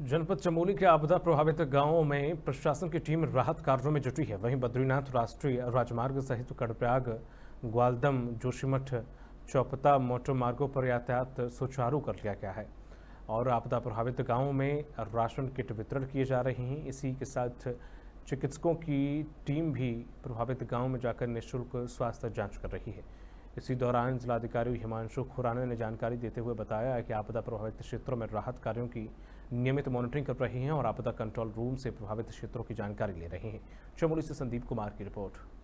जनपद चमोली के आपदा प्रभावित गांवों में प्रशासन की टीम राहत कार्यों में जुटी है वहीं बद्रीनाथ राष्ट्रीय राजमार्ग सहित कड़प्रयाग ग्वालदम जोशीमठ चौपता मोटर मार्गों पर यातायात सुचारू कर लिया गया है और आपदा प्रभावित गांवों में राशन किट वितरण किए जा रहे हैं इसी के साथ चिकित्सकों की टीम भी प्रभावित गाँव में जाकर निःशुल्क स्वास्थ्य जाँच कर रही है इसी दौरान जिलाधिकारी हिमांशु खुराना ने जानकारी देते हुए बताया कि आपदा प्रभावित क्षेत्रों में राहत कार्यों की नियमित मॉनिटरिंग कर रहे हैं और आपदा कंट्रोल रूम से प्रभावित क्षेत्रों की जानकारी ले रहे हैं चमोली से संदीप कुमार की रिपोर्ट